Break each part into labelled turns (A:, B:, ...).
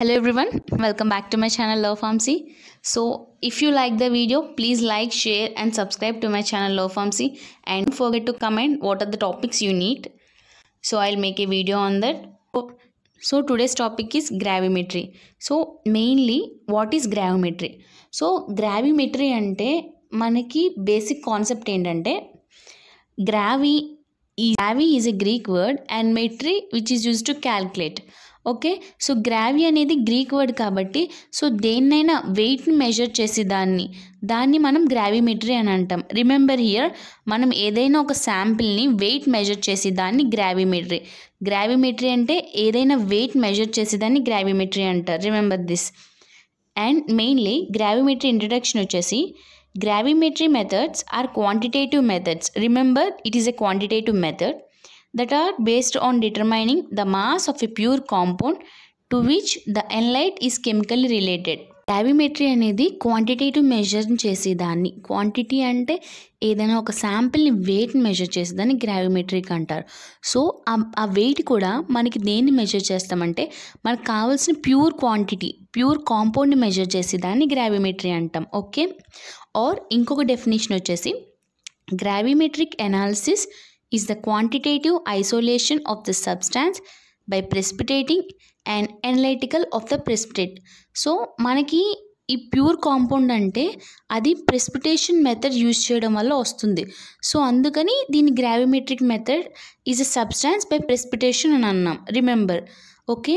A: hello everyone welcome back to my channel love pharmacy so if you like the video please like share and subscribe to my channel love pharmacy and don't forget to comment what are the topics you need so i'll make a video on that so today's topic is gravimetry so mainly what is gravimetry so gravimetry అంటే మనకి basic concept ఏంటంటే gravi gravi is a greek word and metry which is used to calculate okay so gravi అనేది Greek word కాబట్టి so దేన్నైనా వెయిట్ని measure చేసి దాన్ని దాన్ని మనం గ్రావిమెట్రీ అని అంటాం రిమెంబర్ హియర్ మనం ఏదైనా ఒక శాంపిల్ని వెయిట్ మెజర్ చేసి దాన్ని గ్రావిమెట్రీ గ్రావిమెట్రీ అంటే ఏదైనా వెయిట్ మెజర్ చేసి దాన్ని గ్రావిమెట్రీ అంటారు remember this and mainly gravimetry introduction వచ్చేసి gravimetry methods are quantitative methods remember it is a quantitative method that are based on determining the mass of a pure compound to which the analyte is chemically related gravimetry అనేది quantitative measure చేసేదాన్ని quantity అంటే ఏదైనా ఒక శాంపిల్ని వెయిట్ని measure చేసేదాన్ని gravimetric అంటారు so ఆ వెయిట్ కూడా మనకి దేన్ని మెజర్ చేస్తామంటే మనకు కావాల్సిన ప్యూర్ క్వాంటిటీ ప్యూర్ కాంపౌండ్ని మెజర్ చేసేదాన్ని గ్రావిమెట్రీ అంటాం ఓకే ఆర్ ఇంకొక డెఫినేషన్ వచ్చేసి gravimetric analysis is the quantitative isolation of the substance by precipitating and analytical of the precipitate. So మనకి ఈ ప్యూర్ కాంపౌండ్ అంటే అది ప్రెసిపిటేషన్ మెథడ్ యూజ్ చేయడం వల్ల వస్తుంది సో అందుకని దీని gravimetric method is a substance by precipitation అని అన్నాం రిమెంబర్ ఓకే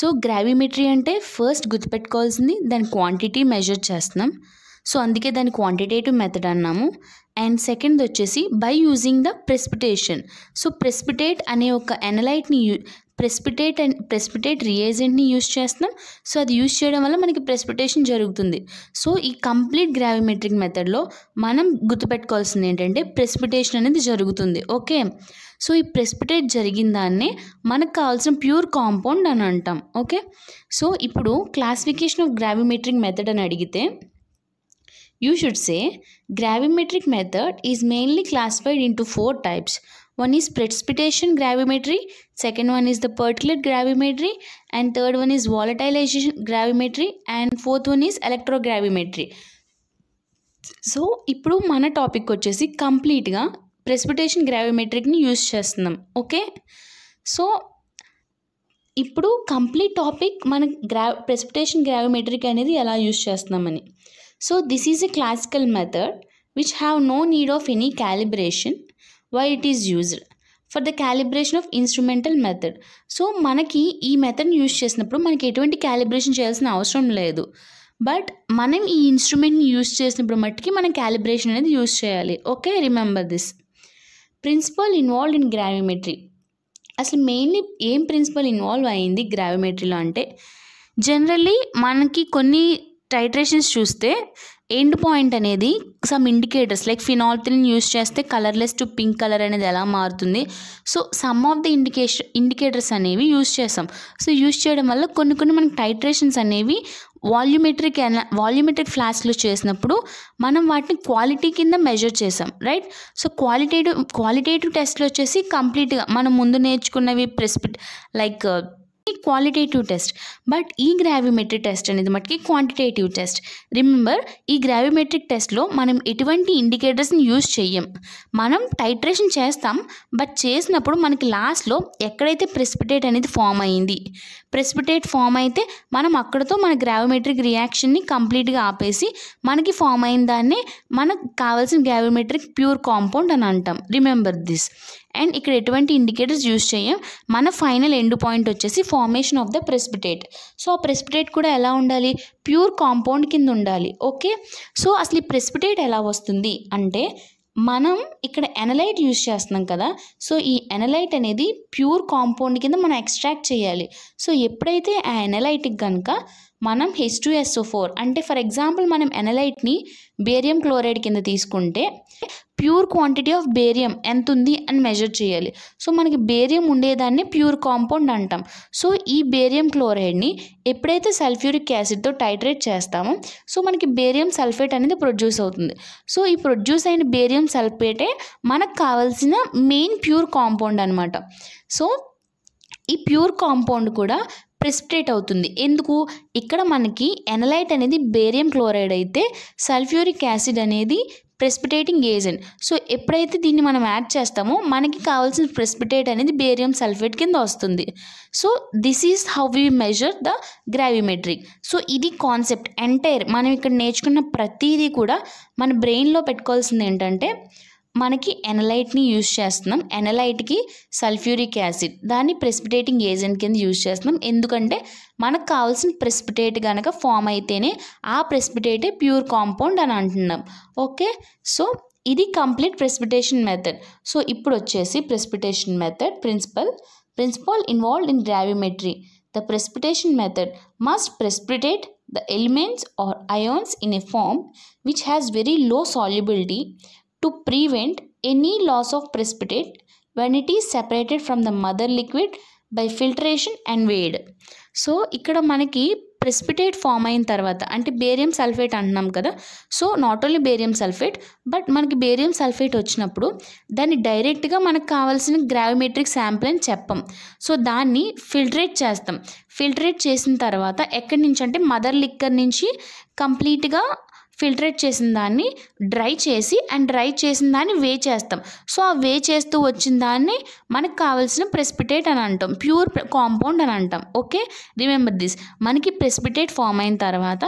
A: సో గ్రావిమెట్రీ అంటే ఫస్ట్ గుర్తుపెట్టుకోవాల్సింది దాని క్వాంటిటీ మెజర్ చేస్తున్నాం సో అందుకే దాని క్వాంటిటేటివ్ మెథడ్ అన్నాము అండ్ సెకండ్ వచ్చేసి by using the precipitation so precipitate అనే ఒక ఎనలైట్ని యూ ప్రెస్పిటేట్ అండ్ ప్రెస్పిటేట్ రియేజెంట్ని యూజ్ చేస్తున్నాం సో అది యూజ్ చేయడం వల్ల మనకి ప్రెస్పిటేషన్ జరుగుతుంది సో ఈ కంప్లీట్ గ్రావిమెట్రిక్ మెథడ్లో మనం గుర్తుపెట్టుకోవాల్సింది ఏంటంటే ప్రెస్పిటేషన్ అనేది జరుగుతుంది ఓకే సో ఈ ప్రెస్పిటేట్ జరిగిన దాన్నే మనకు కావాల్సిన ప్యూర్ కాంపౌండ్ అని అంటాం ఓకే సో ఇప్పుడు క్లాసిఫికేషన్ ఆఫ్ గ్రావిమెట్రిక్ మెథడ్ అని అడిగితే You should say gravimetric method is mainly classified into four types. One is precipitation gravimetry, second one is the particulate gravimetry, and third one is volatilization gravimetry, and fourth one is electrogravimetry. So ఇప్పుడు మన topic వచ్చేసి కంప్లీట్గా precipitation గ్రావిమెట్రిక్ని use చేస్తున్నాం okay so ఇప్పుడు complete topic మన గ్రా precipitation gravimetric అనేది ఎలా యూజ్ చేస్తున్నామని so this is a classical method which have no need of any calibration why it is used for the calibration of instrumental method so మనకి ఈ మెథడ్ని use చేసినప్పుడు మనకి ఎటువంటి క్యాలిబ్రేషన్ చేయాల్సిన అవసరం లేదు బట్ మనం ఈ ఇన్స్ట్రుమెంట్ని యూజ్ చేసినప్పుడు మట్టుకి మనం క్యాలిబ్రేషన్ అనేది యూజ్ చేయాలి okay remember this principle involved in gravimetry అసలు మెయిన్లీ ఏం ప్రిన్సిపల్ ఇన్వాల్వ్ అయింది గ్రావిమెట్రీలో అంటే జనరల్లీ మనకి కొన్ని టైట్రేషన్స్ చూస్తే ఎండ్ పాయింట్ అనేది some indicators like phenolphthalein use చేస్తే కలర్లెస్ టు పింక్ కలర్ అనేది ఎలా మారుతుంది so some of the indication indicators అనేవి యూస్ చేస్తాం సో యూస్ చేయడం వల్ల కొన్ని కొన్ని మనకి టైట్రేషన్స్ అనేవి వాల్యూమెట్రిక్ వాల్యూమెట్రిక్ ఫ్లాస్క్లో చేసినప్పుడు మనం వాటిని క్వాలిటీ కింద మెజర్ చేసాం రైట్ సో క్వాలిటేటివ్ క్వాలిటేటివ్ టెస్ట్లో వచ్చేసి కంప్లీట్గా మనం ముందు నేర్చుకున్నవి ప్రెస్పిట్ లైక్ మటుకి క్వాలిటేటివ్ టెస్ట్ బట్ ఈ గ్రావిమెట్రిక్ టెస్ట్ అనేది మటుకి క్వాంటిటేటివ్ టెస్ట్ రిమెంబర్ ఈ గ్రావిమెట్రిక్ టెస్ట్లో మనం ఎటువంటి ఇండికేటర్స్ని యూజ్ చేయం మనం టైట్రేషన్ చేస్తాం బట్ చేసినప్పుడు మనకి లాస్ట్లో ఎక్కడైతే ప్రెసిపిటేట్ అనేది ఫామ్ అయ్యింది ప్రెసిపిటేట్ ఫామ్ అయితే మనం అక్కడతో మన గ్రావిమెట్రిక్ రియాక్షన్ని కంప్లీట్గా ఆపేసి మనకి ఫామ్ అయిన దాన్నే మనకు కావాల్సిన గ్రావిమెట్రిక్ ప్యూర్ కాంపౌండ్ అని అంటాం రిమెంబర్ దిస్ అండ్ ఇక్కడ ఎటువంటి ఇండికేటర్స్ యూస్ చేయం మన ఫైనల్ ఎండ్ పాయింట్ వచ్చేసి formation of the precipitate so ఆ ప్రెసిపిటేట్ కూడా ఎలా ఉండాలి ప్యూర్ కాంపౌండ్ కింద ఉండాలి ఓకే సో అసలు ఈ ప్రెసిపిటేట్ ఎలా వస్తుంది అంటే మనం ఇక్కడ ఎనలైట్ యూజ్ చేస్తున్నాం కదా సో ఈ ఎనలైట్ అనేది ప్యూర్ కాంపౌండ్ కింద మనం ఎక్స్ట్రాక్ట్ చేయాలి సో ఎప్పుడైతే ఆ ఎనలైట్కి కనుక మనం హెచ్ టూ ఎస్ఓ ఫోర్ అంటే ఫర్ ఎగ్జాంపుల్ మనం ఎనలైట్ని బేరియం క్లోరైడ్ కింద తీసుకుంటే ప్యూర్ క్వాంటిటీ ఆఫ్ బేరియం ఎంత ఉంది అని మెజర్ చేయాలి సో మనకి బేరియం ఉండేదాన్ని ప్యూర్ కాంపౌండ్ అంటాం సో ఈ బేరియం క్లోరైడ్ని ఎప్పుడైతే సల్ఫ్యూరిక్ యాసిడ్తో టైట్రేట్ చేస్తామో సో మనకి బేరియం సల్ఫేట్ అనేది ప్రొడ్యూస్ అవుతుంది సో ఈ ప్రొడ్యూస్ అయిన బేరియం సల్ఫేటే మనకు కావాల్సిన మెయిన్ ప్యూర్ కాంపౌండ్ అనమాట సో ఈ ప్యూర్ కాంపౌండ్ కూడా ప్రిసిపిటేట్ అవుతుంది ఎందుకు ఇక్కడ మనకి ఎనలైట్ అనేది బేరియం క్లోరైడ్ అయితే సల్ఫ్యూరిక్ యాసిడ్ అనేది ప్రెసిపిటేటింగ్ ఏజెంట్ సో ఎప్పుడైతే దీన్ని మనం యాడ్ చేస్తామో మనకి కావాల్సిన ప్రెసిపిటేట్ అనేది బేరియం సల్ఫేట్ కింద వస్తుంది so this is how we measure the gravimetric so ఇది కాన్సెప్ట్ ఎంటైర్ మనం ఇక్కడ నేర్చుకున్న ప్రతిదీ కూడా మన బ్రెయిన్లో పెట్టుకోవాల్సింది ఏంటంటే మనకి ఎనలైట్ని యూజ్ చేస్తున్నాం ఎనలైట్కి సల్ఫ్యూరిక్ యాసిడ్ దాన్ని ప్రెసిపిటేటింగ్ ఏజెంట్ కింద యూజ్ చేస్తున్నాం ఎందుకంటే మనకు కావాల్సిన ప్రెసిపిటేట్ కనుక ఫామ్ అయితేనే ఆ ప్రెసిపిటేటే ప్యూర్ కాంపౌండ్ అని అంటున్నాం ఓకే సో ఇది కంప్లీట్ ప్రెసిపిటేషన్ మెథడ్ సో ఇప్పుడు వచ్చేసి precipitation method principle principle involved in gravimetry the precipitation method must precipitate the elements or ions in a form which has very low solubility to prevent any loss of precipitate when it is separated from the mother liquid by filtration and weighed so ఇక్కడ మనకి precipitate form అయిన తర్వాత అంటే barium sulphate అంటున్నాం కదా so not only barium sulphate but మనకి barium sulphate వచ్చినప్పుడు దాన్ని డైరెక్ట్గా మనకు కావాల్సిన గ్రావిమెట్రిక్ శాంపుల్ అని చెప్పం సో దాన్ని ఫిల్టరేట్ చేస్తాం ఫిల్టరేట్ చేసిన తర్వాత ఎక్కడి నుంచి అంటే మదర్ లిక్కర్ నుంచి కంప్లీట్గా ఫిల్టరేట్ చేసిన దాన్ని డ్రై చేసి అండ్ డ్రై చేసిన దాన్ని వే చేస్తాం సో ఆ వే చేస్తూ వచ్చిన దాన్ని మనకు కావాల్సిన ప్రెసిపిటేట్ అని అంటాం ప్యూర్ కాంపౌండ్ అని అంటాం ఓకే రిమెంబర్ దిస్ మనకి ప్రెసిపిటేట్ ఫామ్ అయిన తర్వాత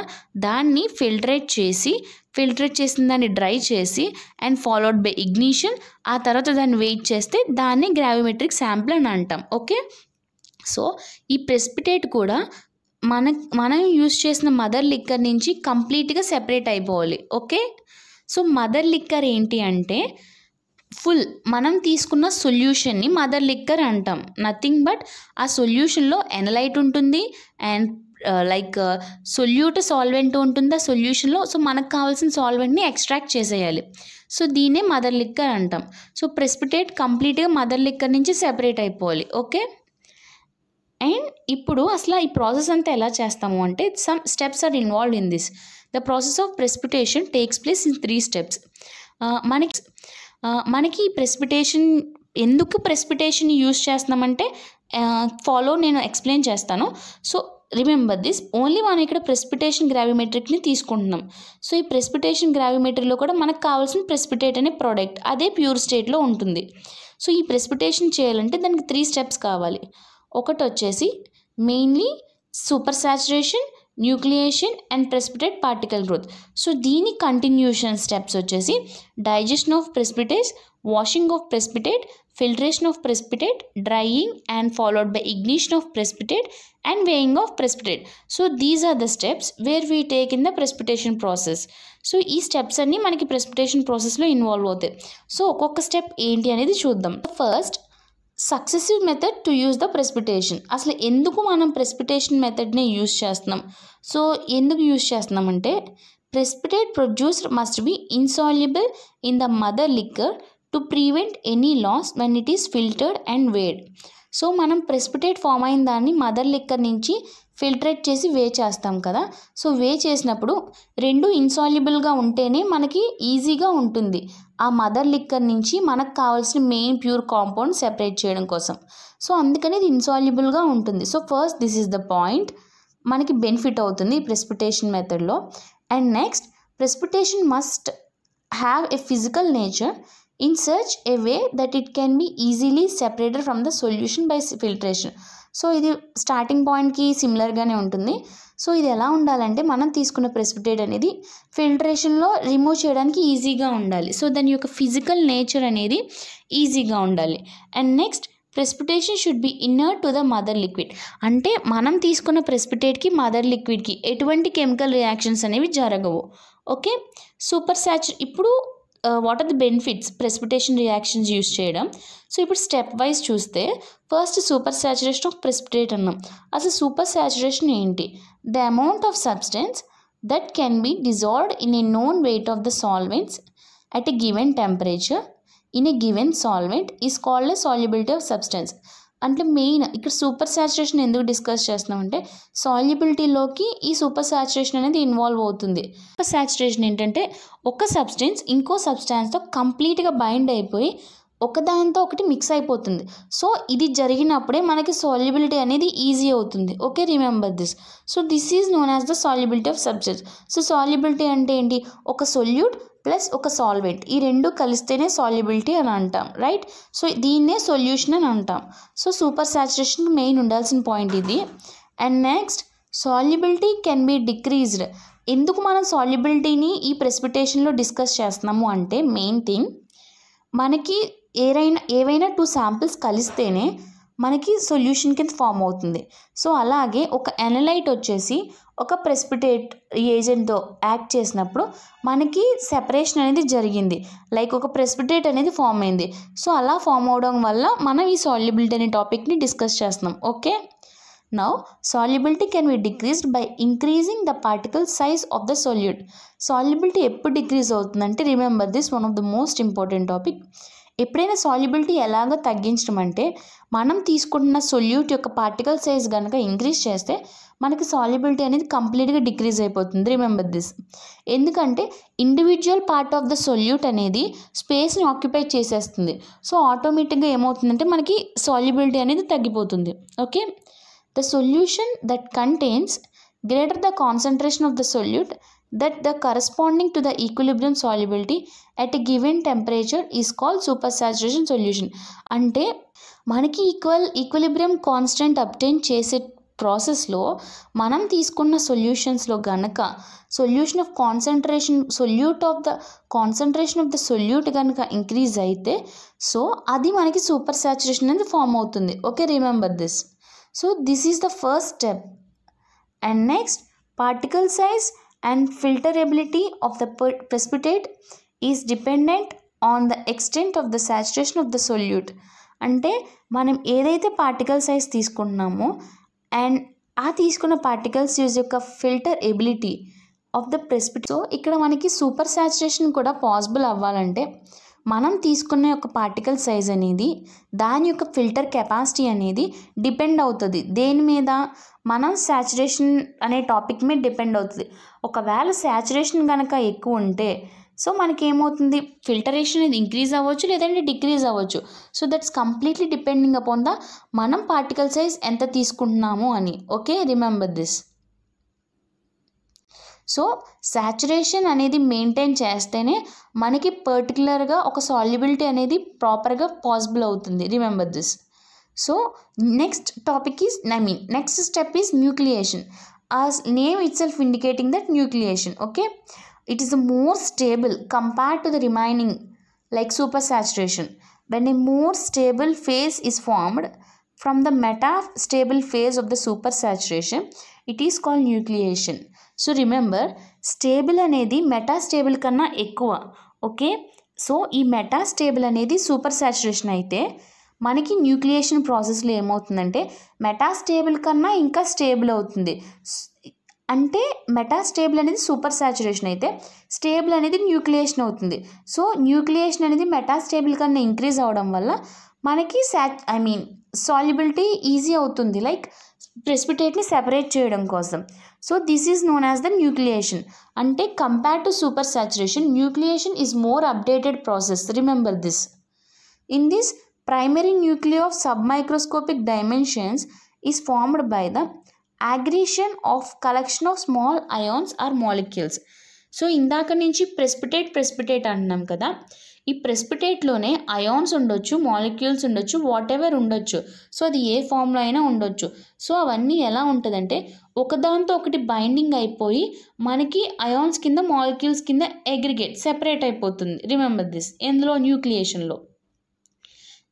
A: దాన్ని ఫిల్టరేట్ చేసి ఫిల్టరేట్ చేసిన దాన్ని డ్రై చేసి అండ్ ఫాలోడ్ బై ఇగ్నిషన్ ఆ తర్వాత దాన్ని వెయిట్ చేస్తే దాన్ని గ్రావిమెట్రిక్ శాంపుల్ అని అంటాం ఓకే సో ఈ ప్రెసిపిటేట్ కూడా మన మనం యూజ్ చేసిన మదర్ లిక్కర్ నుంచి కంప్లీట్గా సెపరేట్ అయిపోవాలి ఓకే సో మదర్ లిక్కర్ ఏంటి అంటే ఫుల్ మనం తీసుకున్న సొల్యూషన్ని మదర్ లిక్కర్ అంటాం నథింగ్ బట్ ఆ సొల్యూషన్లో ఎనలైట్ ఉంటుంది అండ్ లైక్ సొల్యూట్ సాల్వెంట్ ఉంటుంది ఆ సొల్యూషన్లో సో మనకు కావాల్సిన సాల్వెంట్ని ఎక్స్ట్రాక్ట్ చేసేయాలి సో దీన్నే మదర్ లిక్కర్ అంటాం సో ప్రెసిపిటేట్ కంప్లీట్గా మదర్ లిక్కర్ నుంచి సెపరేట్ అయిపోవాలి ఓకే అండ్ ఇప్పుడు అసలు ఈ ప్రాసెస్ అంతా ఎలా చేస్తాము అంటే some steps are involved in this the process of precipitation takes place in three steps మనకి మనకి ప్రెసిపిటేషన్ ఎందుకు ప్రెసిపిటేషన్ యూజ్ చేస్తున్నామంటే ఫాలో నేను ఎక్స్ప్లెయిన్ చేస్తాను సో రిమెంబర్ దిస్ ఓన్లీ మనం ఇక్కడ ప్రెసిపిటేషన్ గ్రావిమెట్రిక్ని తీసుకుంటున్నాం సో ఈ ప్రెసిపిటేషన్ గ్రావిమెట్రిక్లో కూడా మనకు కావాల్సిన ప్రెసిపిటేట్ అనే ప్రోడక్ట్ అదే ప్యూర్ స్టేట్లో ఉంటుంది సో ఈ ప్రెసిపిటేషన్ చేయాలంటే దానికి త్రీ స్టెప్స్ కావాలి ఒకటి వచ్చేసి mainly super saturation nucleation and precipitate particle growth so దీని కంటిన్యూషన్ స్టెప్స్ వచ్చేసి digestion of precipitates washing of precipitate filtration of precipitate drying and followed by ignition of precipitate and weighing of precipitate so these are the steps where we take in the precipitation process so ఈ steps అన్నీ మనకి precipitation ప్రాసెస్లో involve అవుతాయి so ఒక్కొక్క step ఏంటి అనేది చూద్దాం first successive method to use the precipitation అసలు ఎందుకు మనం ప్రెసిపిటేషన్ మెథడ్ని యూజ్ చేస్తున్నాం సో ఎందుకు యూజ్ చేస్తున్నామంటే precipitate produce must be insoluble in the mother liquor to prevent any loss when it is filtered and weighed so మనం precipitate form అయిన దాన్ని మదర్ లిక్కర్ నుంచి ఫిల్టరేట్ చేసి వే చేస్తాం కదా సో వే చేసినప్పుడు రెండు ఇన్సాల్యుబుల్గా ఉంటేనే మనకి ఈజీగా ఉంటుంది ఆ మదర్ లిక్కర్ నుంచి మనకు కావాల్సిన మెయిన్ ప్యూర్ కాంపౌండ్ సెపరేట్ చేయడం కోసం సో అందుకని ఇది ఇన్సాల్యుబుల్గా ఉంటుంది so first this is the point మనకి బెనిఫిట్ అవుతుంది ఈ ప్రెస్పిటేషన్ మెథడ్లో and next precipitation must have a physical nature in సర్చ్ a way that it can be easily separated from the solution by filtration so ఇది starting పాయింట్కి సిమిలర్గానే ఉంటుంది so ఇది ఎలా ఉండాలంటే మనం తీసుకున్న ప్రెసిపిటేట్ అనేది ఫిల్టరేషన్లో రిమూవ్ చేయడానికి ఈజీగా ఉండాలి సో దాని యొక్క ఫిజికల్ నేచర్ అనేది ఈజీగా ఉండాలి and next precipitation should be inner to the mother liquid అంటే మనం తీసుకున్న ప్రెసిపిటేట్కి మదర్ లిక్విడ్కి ఎటువంటి కెమికల్ రియాక్షన్స్ అనేవి జరగవు ఓకే సూపర్ సాచురే ఇప్పుడు what are the benefits precipitation reactions use చేయడం సో ఇప్పుడు స్టెప్ వైజ్ చూస్తే first super saturation of precipitate అన్నాం అసలు సూపర్ సాచురేషన్ ఏంటి the amount of substance that can be dissolved in a known weight of the solvents at a given temperature in a given solvent is called a solubility of substance అంటే main ఇక్కడ super saturation ఎందుకు discuss చేస్తున్నామంటే సాల్యుబిలిటీలోకి ఈ super saturation అనేది involve అవుతుంది super saturation ఏంటంటే ఒక సబ్స్టెన్స్ ఇంకో సబ్స్టాన్స్తో కంప్లీట్గా బైండ్ అయిపోయి ఒకదానితో ఒకటి మిక్స్ అయిపోతుంది సో ఇది జరిగినప్పుడే మనకి సాల్యుబిలిటీ అనేది ఈజీ అవుతుంది okay remember this so this is known as the solubility of substance so solubility అంటే ఏంటి ఒక సొల్యూట్ ప్లస్ ఒక సాల్వెంట్ ఈ రెండు కలిస్తేనే సాల్యుబిలిటీ అని అంటాం రైట్ సో దీన్నే సొల్యూషన్ అని అంటాం సో సూపర్ సాచురేషన్ మెయిన్ ఉండాల్సిన పాయింట్ ఇది and next solubility can be decreased ఎందుకు మనం సాల్యుబిలిటీని ఈ ప్రెసిపిటేషన్లో డిస్కస్ చేస్తున్నాము అంటే మెయిన్ థింగ్ మనకి ఏరైనా ఏవైనా టూ శాంపిల్స్ కలిస్తేనే మనకి సొల్యూషన్ కింద ఫామ్ అవుతుంది సో అలాగే ఒక ఎనలైట్ వచ్చేసి ఒక ప్రెసిపిటేట్ ఏజెంట్తో యాక్ట్ చేసినప్పుడు మనకి సెపరేషన్ అనేది జరిగింది లైక్ ఒక ప్రెసిపిటేట్ అనేది ఫామ్ అయింది సో అలా ఫామ్ అవడం వల్ల మనం ఈ సాల్యుబిలిటీ అనే టాపిక్ని డిస్కస్ చేస్తున్నాం okay now solubility can be decreased by increasing the particle size of the solute solubility ఎప్పుడు డిక్రీజ్ అవుతుందంటే remember this one of the most important topic ఎప్పుడైనా సాల్యుబిలిటీ ఎలాగో తగ్గించడం అంటే మనం తీసుకుంటున్న సొల్యూట్ యొక్క పార్టికల్ సైజ్ కనుక ఇంక్రీజ్ చేస్తే మనకి సాల్యుబిలిటీ అనేది కంప్లీట్గా డిక్రీజ్ అయిపోతుంది రిమెంబర్ దిస్ ఎందుకంటే individual part of the solute అనేది స్పేస్ని ఆక్యుపై చేసేస్తుంది సో ఆటోమేటిక్గా ఏమవుతుందంటే మనకి సాల్యుబిలిటీ అనేది తగ్గిపోతుంది okay the solution that contains the concentration of the solute that the corresponding to the equilibrium solubility at a given temperature is call super saturation solution అంటే మనకి ఈక్వల్ ఈక్విలిబ్రియం కాన్స్టెంట్ అప్టైన్ చేసే ప్రాసెస్లో మనం తీసుకున్న సొల్యూషన్స్లో గనక solution of concentration solute of the concentration of the solute కనుక increase అయితే సో అది మనకి సూపర్ సాచురేషన్ అనేది ఫామ్ అవుతుంది okay remember this so this is the first step and next particle size and filterability of the precipitate is dependent on the extent of the saturation of the solute అంటే మనం ఏదైతే particle size తీసుకుంటున్నామో and ఆ తీసుకున్న particles use యొక్క filterability of the ప్రెసిపిట్ so ఇక్కడ మనకి super saturation కూడా పాసిబుల్ అవ్వాలంటే మనం తీసుకునే ఒక పార్టికల్ సైజ్ అనేది దాని యొక్క ఫిల్టర్ కెపాసిటీ అనేది డిపెండ్ అవుతుంది దేని మీద మనం శాచురేషన్ అనే టాపిక్ మీద డిపెండ్ అవుతుంది ఒకవేళ శాచురేషన్ కనుక ఎక్కువ ఉంటే సో మనకి ఏమవుతుంది ఫిల్టరేషన్ అనేది ఇంక్రీజ్ అవ్వచ్చు లేదంటే డిక్రీజ్ అవ్వచ్చు so that's completely depending upon the మనం పార్టికల్ సైజ్ ఎంత తీసుకుంటున్నాము అని okay remember this so saturation అనేది మెయింటైన్ చేస్తేనే మనకి పర్టికులర్గా ఒక సాల్యుబిలిటీ అనేది ప్రాపర్గా పాసిబుల్ అవుతుంది remember this so next topic is I mean next step is nucleation ah name itself indicating that nucleation okay it is more stable compare to the remaining like supersaturation when a more stable phase is formed from the metastable phase of the supersaturation it is called nucleation so remember stable అనేది metastable కన్నా ఎక్కువ okay so ఈ metastable అనేది supersaturation అయితే మనకి nucleation ప్రాసెస్లో ఏమవుతుందంటే meta metastable కన్నా ఇంకా స్టేబుల్ అవుతుంది అంటే మెటా స్టేబుల్ అనేది సూపర్ సాచురేషన్ అయితే స్టేబుల్ అనేది న్యూక్లియేషన్ అవుతుంది సో న్యూక్లియేషన్ అనేది మెటా స్టేబుల్ కన్నా ఇంక్రీజ్ అవడం వల్ల మనకి సా ఐ మీన్ సాల్యుబిలిటీ ఈజీ అవుతుంది లైక్ ప్రెసిపిటేట్ని సెపరేట్ చేయడం కోసం so this is known as the nucleation అంటే compare to super saturation nucleation is more updated process remember this in this primary nuclei of submicroscopic dimensions is formed by the aggregation of collection of small ions or molecules so ఇందాక నుంచి precipitate precipitate అంటున్నాం కదా ఈ ప్రెస్పిటేట్లోనే ions ఉండొచ్చు molecules ఉండొచ్చు whatever ఉండొచ్చు so అది ఏ ఫామ్లో అయినా ఉండొచ్చు సో అవన్నీ ఎలా ఉంటుందంటే ఒకదాంతో ఒకటి బైండింగ్ అయిపోయి మనకి అయాన్స్ కింద మాలిక్యూల్స్ కింద ఎగ్రిగేట్ సెపరేట్ అయిపోతుంది రిమెంబర్ దిస్ ఎందులో న్యూక్లియేషన్లో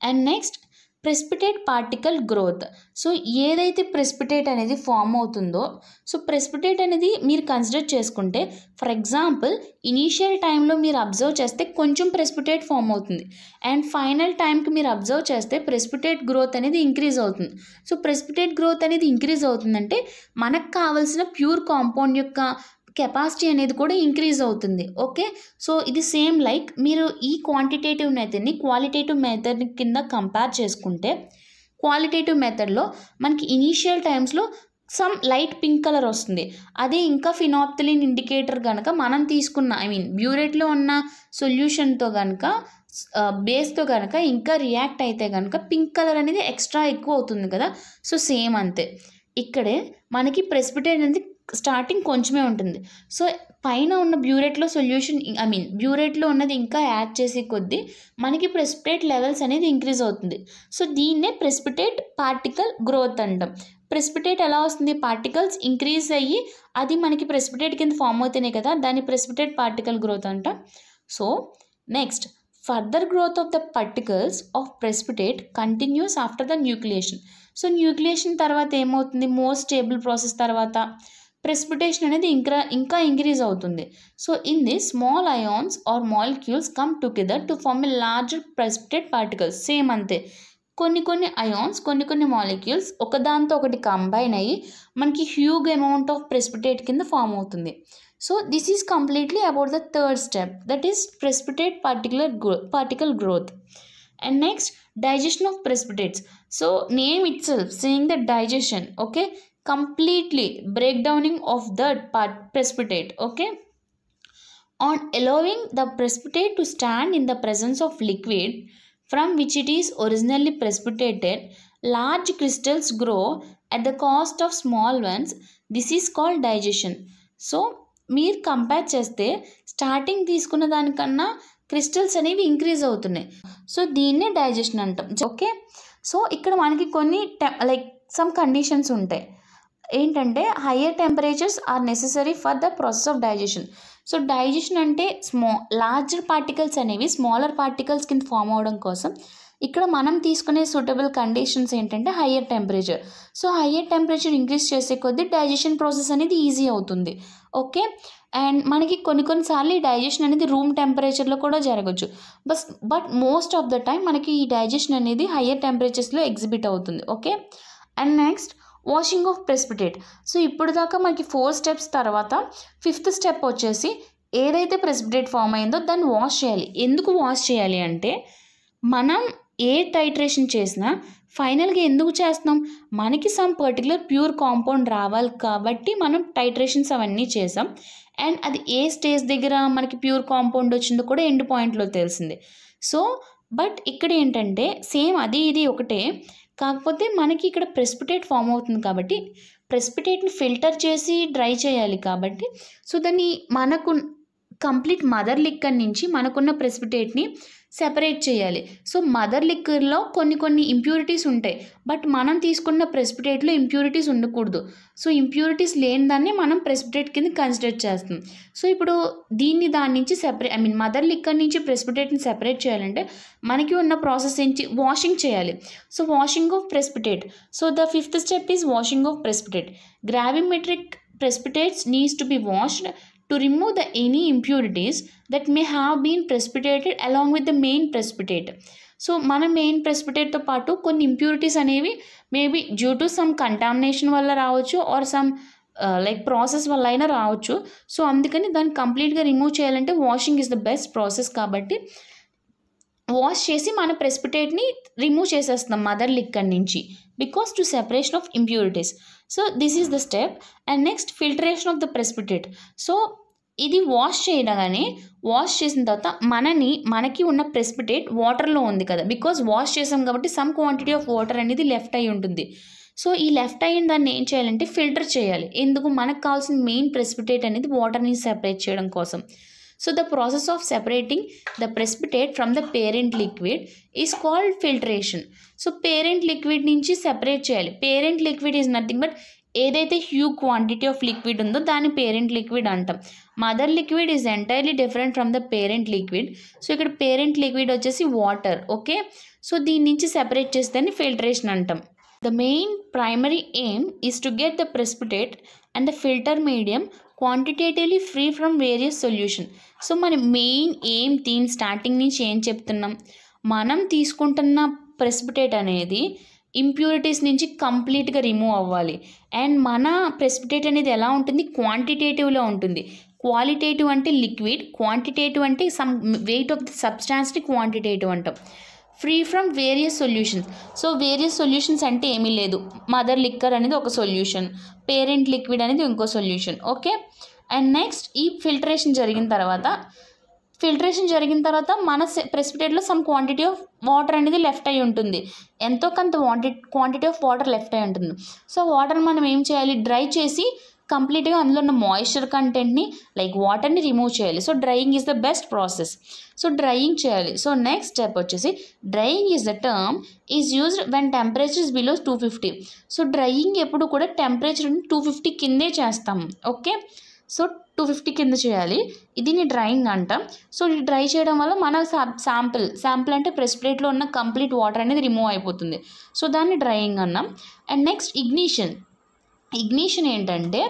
A: and next precipitate particle growth so ఏదైతే ప్రెస్పిటేట్ అనేది ఫామ్ అవుతుందో సో ప్రెస్పిటేట్ అనేది మీరు కన్సిడర్ చేసుకుంటే ఫర్ ఎగ్జాంపుల్ ఇనీషియల్ టైంలో మీరు అబ్జర్వ్ చేస్తే కొంచెం ప్రెస్పిటేట్ ఫామ్ అవుతుంది అండ్ ఫైనల్ టైంకి మీరు అబ్జర్వ్ చేస్తే ప్రెస్పిటేట్ గ్రోత్ అనేది ఇంక్రీజ్ అవుతుంది సో ప్రెస్పిటేట్ గ్రోత్ అనేది ఇంక్రీజ్ అవుతుందంటే మనకు కావాల్సిన ప్యూర్ కాంపౌండ్ యొక్క కెపాసిటీ అనేది కూడా ఇంక్రీజ్ అవుతుంది ఓకే సో ఇది సేమ్ లైక్ మీరు ఈ క్వాంటిటేటివ్ మెథడ్ని క్వాలిటేటివ్ మెథడ్ కింద కంపేర్ చేసుకుంటే క్వాలిటేటివ్ మెథడ్లో మనకి ఇనీషియల్ టైమ్స్లో సమ్ లైట్ పింక్ కలర్ వస్తుంది అదే ఇంకా ఫినాప్తలిన్ ఇండికేటర్ కనుక మనం తీసుకున్న ఐ మీన్ బ్యూరేట్లో ఉన్న సొల్యూషన్తో కనుక బేస్తో కనుక ఇంకా రియాక్ట్ అయితే కనుక పింక్ కలర్ అనేది ఎక్స్ట్రా ఎక్కువ అవుతుంది కదా సో సేమ్ అంతే ఇక్కడే మనకి ప్రెసిపిటేట్ అనేది స్టార్టింగ్ కొంచమే ఉంటుంది సో పైన ఉన్న బ్యూరేట్లో సొల్యూషన్ ఐ మీన్ బ్యూరేట్లో ఉన్నది ఇంకా యాడ్ చేసే కొద్దీ మనకి ప్రెసిపిటేట్ లెవెల్స్ అనేది ఇంక్రీజ్ అవుతుంది సో దీన్నే ప్రెసిపిటేట్ పార్టికల్ గ్రోత్ అంటాం ప్రెసిపిటేట్ ఎలా వస్తుంది పార్టికల్స్ ఇంక్రీజ్ అయ్యి అది మనకి ప్రెసిపిటేట్ కింద ఫామ్ అవుతున్నాయి కదా దాన్ని ప్రెసిపిటేట్ పార్టికల్ గ్రోత్ అంటాం so next further growth of the particles of precipitate continues after the nucleation so nucleation తర్వాత ఏమవుతుంది మోస్ట్ స్టేబుల్ ప్రాసెస్ తర్వాత ప్రెసిపిటేషన్ అనేది ఇంకా ఇంకా ఇంక్రీజ్ అవుతుంది so in the small ions or molecules come together to form a larger precipitate particles same అంతే కొన్ని కొన్ని అయాన్స్ కొన్ని కొన్ని మాలిక్యూల్స్ ఒకదాంతో ఒకటి కంబైన్ అయ్యి మనకి హ్యూగ్ అమౌంట్ ఆఫ్ ప్రెసిపిటేట్ కింద ఫామ్ అవుతుంది so this is completely about the third step that is precipitate particular grow particle growth and next digestion of precipitates so name itself the digestion okay completely breakdowning of the precipitate okay on allowing the precipitate to stand in the presence of liquid from which it is originally precipitated large crystals grow at the cost of small ones this is called digestion so మీరు compare చేస్తే starting తీసుకున్న దానికన్నా crystals అనేవి increase అవుతున్నాయి so దీన్నే digestion అంటాం okay so ఇక్కడ మనకి కొన్ని లైక్ సమ్ కండిషన్స్ ఉంటాయి ఏంటంటే higher temperatures are necessary for the process of digestion so digestion అంటే స్మా లార్జర్ పార్టికల్స్ అనేవి స్మాలర్ పార్టికల్స్ కింద ఫామ్ అవడం కోసం ఇక్కడ మనం తీసుకునే సూటబుల్ కండిషన్స్ ఏంటంటే higher temperature so higher temperature increase చేసే కొద్దీ డైజెషన్ ప్రాసెస్ అనేది ఈజీ అవుతుంది ఓకే అండ్ మనకి కొన్ని కొన్నిసార్లు ఈ డైజెషన్ అనేది రూమ్ టెంపరేచర్లో కూడా జరగచ్చు బస్ but most of the time మనకి ఈ డైజెషన్ అనేది హయ్యర్ టెంపరేచర్స్లో ఎగ్జిబిట్ అవుతుంది okay and next washing of precipitate so ఇప్పుడు దాకా మనకి ఫోర్ స్టెప్స్ తర్వాత ఫిఫ్త్ స్టెప్ వచ్చేసి ఏదైతే ప్రెసిపిటేట్ ఫామ్ అయిందో దాన్ని వాష్ చేయాలి ఎందుకు వాష్ చేయాలి అంటే మనం ఏ టైట్రేషన్ చేసినా ఫైనల్గా ఎందుకు చేస్తున్నాం మనకి సమ్ పర్టికులర్ ప్యూర్ కాంపౌండ్ రావాలి కాబట్టి మనం టైట్రేషన్స్ అవన్నీ చేసాం అండ్ అది ఏ స్టేజ్ దగ్గర మనకి ప్యూర్ కాంపౌండ్ వచ్చిందో కూడా ఎండ్ పాయింట్లో తెలిసింది సో బట్ ఇక్కడ ఏంటంటే సేమ్ అది ఇది ఒకటే కాకపోతే మనకి ఇక్కడ ప్రెసిపిటేట్ ఫామ్ అవుతుంది కాబట్టి ప్రెసిపిటేట్ని ఫిల్టర్ చేసి డ్రై చేయాలి కాబట్టి సో దాన్ని మనకు కంప్లీట్ మదర్ లిక్కర్ నుంచి మనకున్న ప్రెసిపిటేట్ని సెపరేట్ చేయాలి సో మదర్ లిక్విడ్లో కొన్ని కొన్ని ఇంప్యూరిటీస్ ఉంటాయి బట్ మనం తీసుకున్న ప్రెసిపిటేట్లో ఇంప్యూరిటీస్ ఉండకూడదు సో ఇంప్యూరిటీస్ లేని దాన్ని మనం ప్రెసిపిటేట్ కింద కన్సిడర్ చేస్తాం సో ఇప్పుడు దీన్ని దాని నుంచి separate I mean mother liquid నుంచి ప్రెసిపిటేట్ని సెపరేట్ చేయాలంటే మనకి ఉన్న ప్రాసెస్ ఏంటి వాషింగ్ చేయాలి so washing of precipitate so the fifth step is washing of precipitate gravimetric precipitates needs to be washed to remove the any impurities that may have been precipitated along with the main precipitate. So మన main ప్రెసిపిటేట్తో పాటు కొన్ని impurities అనేవి maybe due to some contamination వల్ల రావచ్చు are some like process వల్ల అయినా రావచ్చు సో అందుకని దాన్ని కంప్లీట్గా రిమూవ్ చేయాలంటే washing is the best process కాబట్టి వాష్ చేసి మన ప్రెసిపిటేట్ని రిమూవ్ చేసేస్తాం మదర్ లిక్కర్ నుంచి because to separation of impurities so this is the step and next filtration of the precipitate so ఇది వాష్ చేయగానే వాష్ చేసిన తర్వాత మనని మనకి ఉన్న ప్రెసిపిటేట్ వాటర్లో ఉంది కదా బికాజ్ వాష్ చేసాం కాబట్టి సమ్ క్వాంటిటీ ఆఫ్ వాటర్ అనేది లెఫ్ట్ అయి ఉంటుంది సో ఈ లెఫ్ట్ అయిన దాన్ని ఏం చేయాలంటే ఫిల్టర్ చేయాలి ఎందుకు మనకు కావాల్సిన మెయిన్ ప్రెసిపిటేట్ అనేది వాటర్ని సెపరేట్ చేయడం కోసం so the process of separating the precipitate from the parent liquid is called filtration so parent liquid నుంచి సెపరేట్ చేయాలి parent liquid is nothing but ఏదైతే హ్యూ క్వాంటిటీ ఆఫ్ లిక్విడ్ ఉందో దాన్ని పేరెంట్ లిక్విడ్ అంటాం mother liquid is entirely different from the parent liquid so ఇక్కడ parent liquid వచ్చేసి water okay so దీని నుంచి సెపరేట్ చేస్తేనే ఫిల్టరేషన్ అంటాం the main primary aim is to get the precipitate and the filter medium quantitatively free from various solution so మన main ఏం theme starting నుంచి ఏం చెప్తున్నాం మనం తీసుకుంటున్న ప్రెసిపిటేట్ అనేది ఇంప్యూరిటీస్ నుంచి కంప్లీట్గా రిమూవ్ అవ్వాలి అండ్ మన ప్రెసిపిటేట్ అనేది ఎలా ఉంటుంది క్వాంటిటేటివ్లో ఉంటుంది క్వాలిటేటివ్ అంటే లిక్విడ్ క్వాంటిటేటివ్ అంటే సమ్ వెయిట్ ఆఫ్ ది సబ్స్టాన్స్ని క్వాంటిటేటివ్ అంటాం free from various solutions so various solutions అంటే ఏమీ లేదు మదర్ లిక్కర్ అనేది ఒక సొల్యూషన్ పేరెంట్ లిక్విడ్ అనేది ఇంకో సొల్యూషన్ ఓకే అండ్ నెక్స్ట్ ఈ ఫిల్టరేషన్ జరిగిన తర్వాత ఫిల్టరేషన్ జరిగిన తర్వాత మన ప్రెసిపిటేట్లో సమ్ క్వాంటిటీ ఆఫ్ వాటర్ అనేది లెఫ్ట్ అయి ఉంటుంది ఎంతో కొంత వాంటి క్వాంటిటీ ఆఫ్ వాటర్ లెఫ్ట్ అయి ఉంటుంది సో వాటర్ మనం ఏం చేయాలి డ్రై చేసి కంప్లీట్గా అందులో ఉన్న మాయిశ్చర్ కంటెంట్ని లైక్ వాటర్ని రిమూవ్ చేయాలి so drying is the best process so drying చేయాలి సో నెక్స్ట్ స్టెప్ వచ్చేసి drying is the term is used when temperature is below two fifty so drying ఎప్పుడు కూడా టెంపరేచర్ని టూ ఫిఫ్టీ కిందే చేస్తాం ఓకే సో టూ ఫిఫ్టీ కింద చేయాలి దీన్ని drawing అంటాం సో ఇది డ్రై చేయడం వల్ల మన శాంపిల్ శాంపిల్ అంటే ప్రెస్ ప్లేట్లో ఉన్న కంప్లీట్ వాటర్ అనేది రిమూవ్ అయిపోతుంది సో దాన్ని డ్రాయింగ్ అన్నాం అండ్ నెక్స్ట్ ఇగ్నిషన్ ఇగ్నిషన్ ఏంటంటే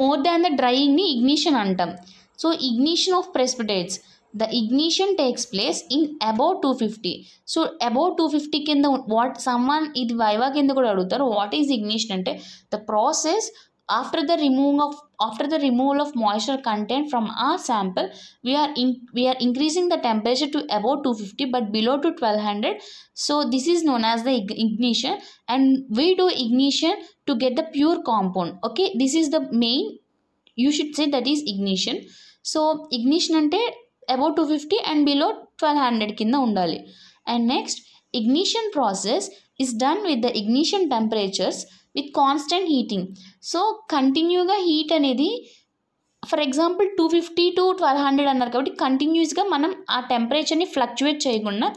A: మోర్ దాన్ ద డ్రైయింగ్ని ఇగ్నిషన్ అంటాం so ignition of precipitates the ignition takes place in above two fifty so above two fifty కింద వాట్ సమ్మాన్ ఇది వైవా కింద కూడా అడుగుతారు వాట్ ఈజ్ ఇగ్నిషన్ అంటే the process after the removing of after the removal of moisture content from our sample we are in, we are increasing the temperature to above 250 but below to 1200 so this is known as the ignition and we do ignition to get the pure compound okay this is the main you should say that is ignition so ignition ante above 250 and below 1200 Kinda undali and next ignition process is done with the ignition temperatures with constant heating so కంటిన్యూగా heat అనేది for example two fifty to twelve hundred అన్నారు కాబట్టి కంటిన్యూస్గా మనం ఆ టెంపరేచర్ని fluctuate చేయకుండా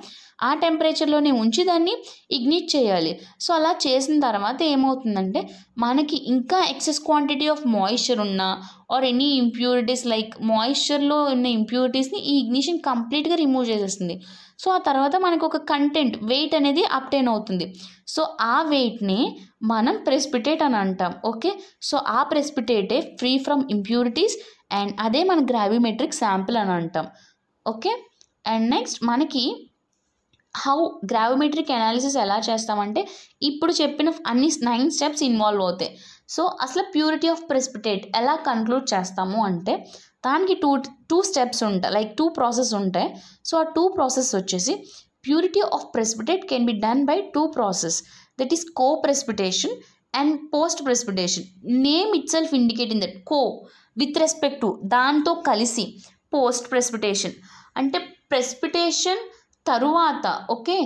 A: ఆ టెంపరేచర్లోనే ఉంచి దాన్ని ఇగ్నిట్ చేయాలి సో అలా చేసిన తర్వాత ఏమవుతుందంటే మనకి ఇంకా ఎక్సెస్ క్వాంటిటీ ఆఫ్ మాయిశ్చర్ ఉన్నా ఆర్ ఎనీ ఇంప్యూరిటీస్ లైక్ మాయిశ్చర్లో ఉన్న ఇంప్యూరిటీస్ని ఈ ఇగ్నిషన్ కంప్లీట్గా రిమూవ్ చేసేస్తుంది సో ఆ తర్వాత మనకు ఒక కంటెంట్ వెయిట్ అనేది అప్టైన్ అవుతుంది సో ఆ వెయిట్ని మనం ప్రెస్పిటేట్ అని అంటాం ఓకే సో ఆ ప్రెస్పిటేటే ఫ్రీ ఫ్రమ్ ఇంప్యూరిటీస్ అండ్ అదే మన గ్రావిమెట్రిక్ శాంపిల్ అని అంటాం ఓకే అండ్ నెక్స్ట్ మనకి హౌ గ్రావిమెట్రిక్ అనాలిసిస్ ఎలా చేస్తామంటే ఇప్పుడు చెప్పిన అన్ని నైన్ స్టెప్స్ ఇన్వాల్వ్ అవుతాయి సో అసలు ప్యూరిటీ ఆఫ్ ప్రెసిపిటేట్ ఎలా కన్క్లూడ్ చేస్తాము అంటే దానికి టూ టూ స్టెప్స్ ఉంటాయి లైక్ టూ ప్రాసెస్ ఉంటాయి సో ఆ టూ ప్రాసెస్ వచ్చేసి purity of precipitate can be done by two process co is and post and name itself indicate in that co with respect to దాంతో కలిసి post precipitation అంటే precipitation తరువాత okay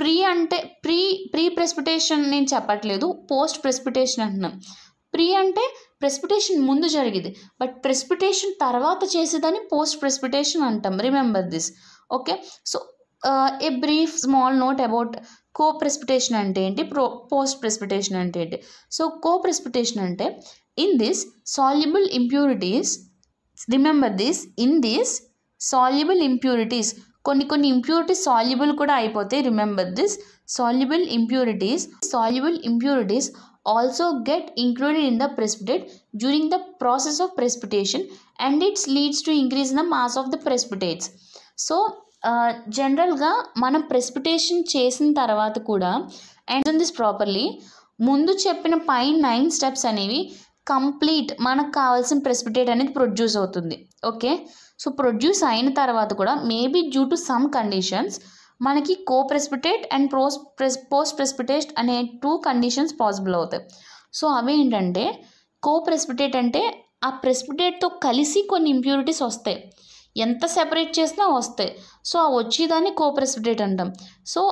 A: pre అంటే pre pre precipitation నేను చెప్పట్లేదు post precipitation అంటున్నాం pre అంటే precipitation ముందు జరిగేది బట్ ప్రెసిపిటేషన్ తర్వాత చేసేదాన్ని పోస్ట్ ప్రెసిపిటేషన్ అంటాం remember this okay so a brief small note about co precipitation అంటే ఏంటి ప్రో పోస్ట్ ప్రెసిపిటేషన్ అంటే ఏంటి సో కో ప్రెసిపిటేషన్ అంటే in this soluble impurities remember this in this soluble impurities కొన్ని కొన్ని ఇంప్యూరిటీస్ సాల్యుబుల్ కూడా అయిపోతాయి remember this soluble impurities soluble impurities also get included in the precipitate during the process of precipitation and it's leads to increase the mass of the precipitates so జనరల్గా మనం precipitation చేసిన తర్వాత కూడా and this properly ముందు చెప్పిన పై nine steps అనేవి complete మనకు కావాల్సిన ప్రెసిపిటేట్ అనేది ప్రొడ్యూస్ అవుతుంది ఓకే సో ప్రొడ్యూస్ అయిన తర్వాత కూడా maybe due to some conditions మనకి కో ప్రెసిపిటేట్ అండ్ ప్రోస్ ప్రెస్ పోస్ట్ ప్రెసిపిటేట్ అనే టూ కండిషన్స్ పాసిబుల్ అవుతాయి సో అవి ఏంటంటే కో ప్రెసిపిటేట్ అంటే ఆ ప్రెసిపిటేట్తో కలిసి కొన్ని ఇంప్యూరిటీస్ వస్తాయి ఎంత సెపరేట్ చేసినా వస్తాయి సో ఆ వచ్చేదాన్ని కోప్రెసిపిటేట్ అంటాం సో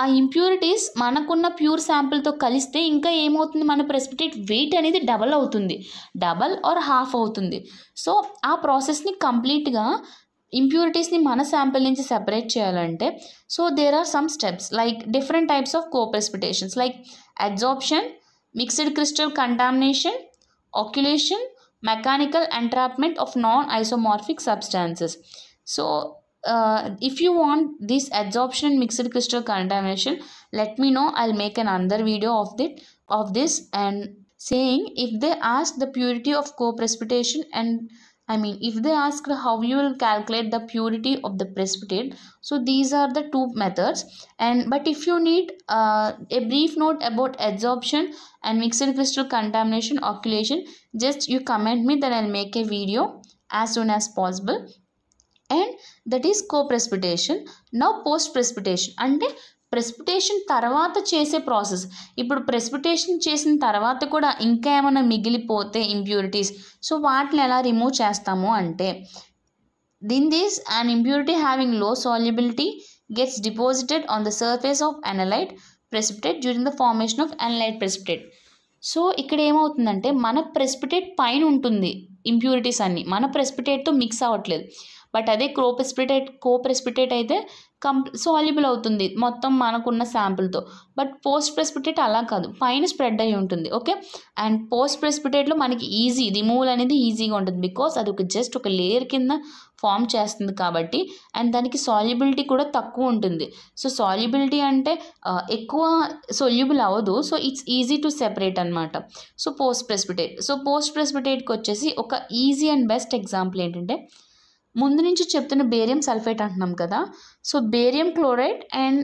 A: ఆ ఇంప్యూరిటీస్ మనకున్న ప్యూర్ శాంపిల్తో కలిస్తే ఇంకా ఏమవుతుంది మన ప్రెసిపిటేట్ వెయిట్ అనేది డబల్ అవుతుంది డబల్ ఆర్ హాఫ్ అవుతుంది సో ఆ ప్రాసెస్ని కంప్లీట్గా ఇంప్యూరిటీస్ని మన శాంపిల్ నుంచి సెపరేట్ చేయాలంటే so there are some steps like different types of coprecipitations like adsorption mixed crystal contamination occlusion mechanical entrapment of non-isomorphic substances. So, uh, if you want this adsorption mixed crystal contamination, let me know. I'll make another video of it of this and saying if they ask the purity of co-precipitation and I mean, if they ask how you will calculate the purity of the precipitate, so these are the two methods. And but if you need uh, a brief note about adsorption and mixed crystal contamination occultation, just you comment me, then I'll make a video as soon as possible. And that is co-precipitation. Now post-precipitation. And precipitation తర్వాత చేసే process ఇప్పుడు precipitation చేసిన తర్వాత కూడా ఇంకా ఏమైనా మిగిలిపోతే impurities so వాటిని ఎలా రిమూవ్ చేస్తాము అంటే then this and impurity having low solubility gets deposited on the surface of analyte precipitate during the formation of analyte precipitate so ఇక్కడ ఏమవుతుందంటే మన ప్రెసిపిటేట్ పైన ఉంటుంది ఇంప్యూరిటీస్ అన్నీ మన ప్రెసిపిటేట్తో మిక్స్ అవ్వట్లేదు బట్ అదే క్రోప్రెస్పిటేట్ కోప్రెస్పిటేట్ అయితే కం సాల్యుబుల్ అవుతుంది మొత్తం మనకున్న శాంపుల్తో బట్ పోస్ట్ ప్రెస్పిటేట్ అలా కాదు పైన స్ప్రెడ్ అయి ఉంటుంది ఓకే అండ్ పోస్ట్ ప్రెస్పిటేట్లో మనకి ఈజీ రిమూవల్ అనేది ఈజీగా ఉంటుంది బికాస్ అది ఒక జస్ట్ ఒక లేయర్ కింద ఫామ్ చేస్తుంది కాబట్టి అండ్ దానికి సాల్యుబిలిటీ కూడా తక్కువ ఉంటుంది సో సాల్యుబిలిటీ అంటే ఎక్కువ సొల్యుబుల్ అవ్వదు so it's easy to separate అనమాట so post precipitate so post ప్రెస్పిటేట్కి వచ్చేసి ఒక ఈజీ అండ్ బెస్ట్ ఎగ్జాంపుల్ ఏంటంటే ముందు నుంచి చెప్తున్న బేరియం సల్ఫేట్ అంటున్నాం కదా so barium chloride and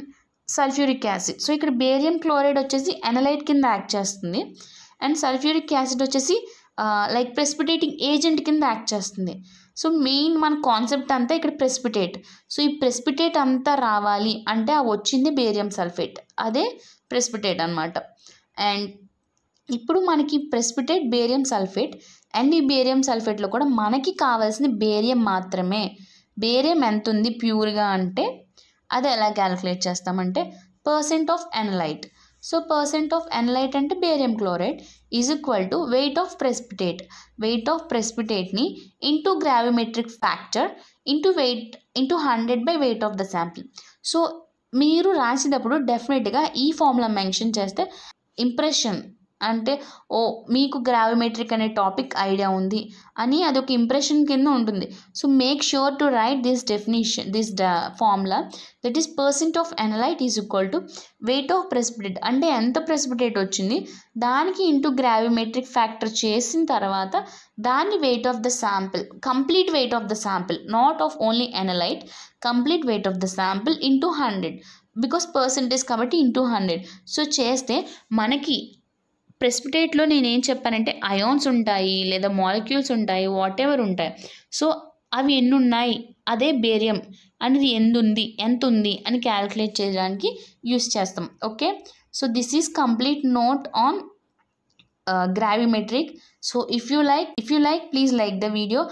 A: sulphuric acid so ఇక్కడ బేరియం క్లోరైడ్ వచ్చేసి ఎనలైట్ కింద యాక్ట్ చేస్తుంది అండ్ సల్ఫ్యూరిక్ యాసిడ్ వచ్చేసి లైక్ ప్రెసిపిటేటింగ్ ఏజెంట్ కింద యాక్ట్ చేస్తుంది సో మెయిన్ మన కాన్సెప్ట్ అంతా ఇక్కడ ప్రెసిపిటేట్ సో ఈ ప్రెసిపిటేట్ అంతా రావాలి అంటే ఆ వచ్చింది బేరియం సల్ఫేట్ అదే ప్రెసిపిటేట్ అనమాట అండ్ ఇప్పుడు మనకి ప్రెసిపిటేట్ బేరియం సల్ఫేట్ అండ్ ఈ బేరియం సల్ఫేట్లో కూడా మనకి కావాల్సిన బేరియం మాత్రమే బేరియం ఎంత ఉంది ప్యూర్గా అంటే అది ఎలా క్యాలిక్యులేట్ చేస్తామంటే percent of analyte so percent of analyte అంటే barium chloride is equal to weight of precipitate weight of ప్రెసిపిటేట్ని into gravimetric factor into weight into hundred by weight of the sample so మీరు రాసేటప్పుడు డెఫినెట్గా ఈ formula mention చేస్తే impression అంటే ఓ మీకు gravimetric అనే టాపిక్ ఐడియా ఉంది అని అదొక ఇంప్రెషన్ కింద ఉంటుంది so make sure to write this definition this formula that is percent of analyte is equal to weight of precipitate అంటే ఎంత ప్రెసిపిటేట్ వచ్చింది దానికి ఇంటూ గ్రావిమెట్రిక్ ఫ్యాక్టర్ చేసిన తర్వాత దాన్ని weight of the sample complete weight of the sample not of only analyte complete weight of the sample into hundred because percentage కాబట్టి into hundred so చేస్తే మనకి ప్రెసిపిటేట్లో ఏం చెప్పానంటే అయోన్స్ ఉంటాయి లేదా మాలిక్యూల్స్ ఉంటాయి వాట్ ఎవర్ ఉంటాయి సో అవి ఎన్ని ఉన్నాయి అదే బేరియం అనేది ఎందుంది ఎంత ఉంది అని క్యాల్కులేట్ చేయడానికి యూస్ చేస్తాం okay so this is complete note on gravimetric so if you like if you like please like the video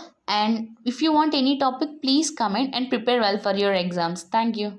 A: and if you want any topic please comment and prepare well for your exams thank you